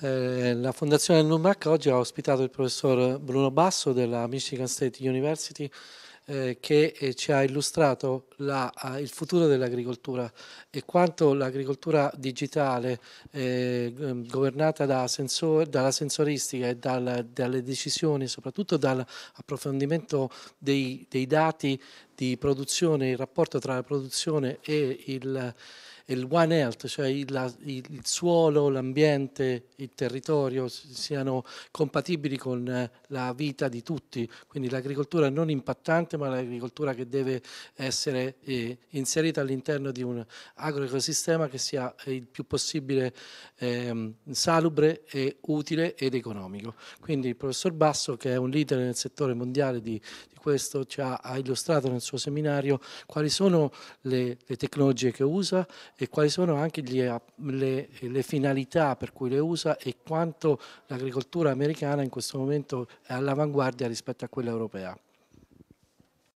Eh, la Fondazione NUMAC oggi ha ospitato il professor Bruno Basso della Michigan State University eh, che eh, ci ha illustrato la, il futuro dell'agricoltura e quanto l'agricoltura digitale eh, ehm, governata da sensor, dalla sensoristica e dal, dalle decisioni, soprattutto dall'approfondimento dei, dei, dati di produzione, il rapporto tra la produzione e il il One Health, cioè il, il, il suolo, l'ambiente, il territorio siano compatibili con eh, la vita di tutti, quindi l'agricoltura non impattante ma l'agricoltura che deve essere eh, inserita all'interno di un agroecosistema che sia eh, il più possibile eh, salubre e utile ed economico. Quindi il professor Basso che è un leader nel settore mondiale di, di questo ci ha, ha illustrato nel suo seminario quali sono le, le tecnologie che usa e quali sono anche gli, le, le, finalità per cui le usa e quanto l'agricoltura americana in questo momento è all'avanguardia rispetto a quella europea.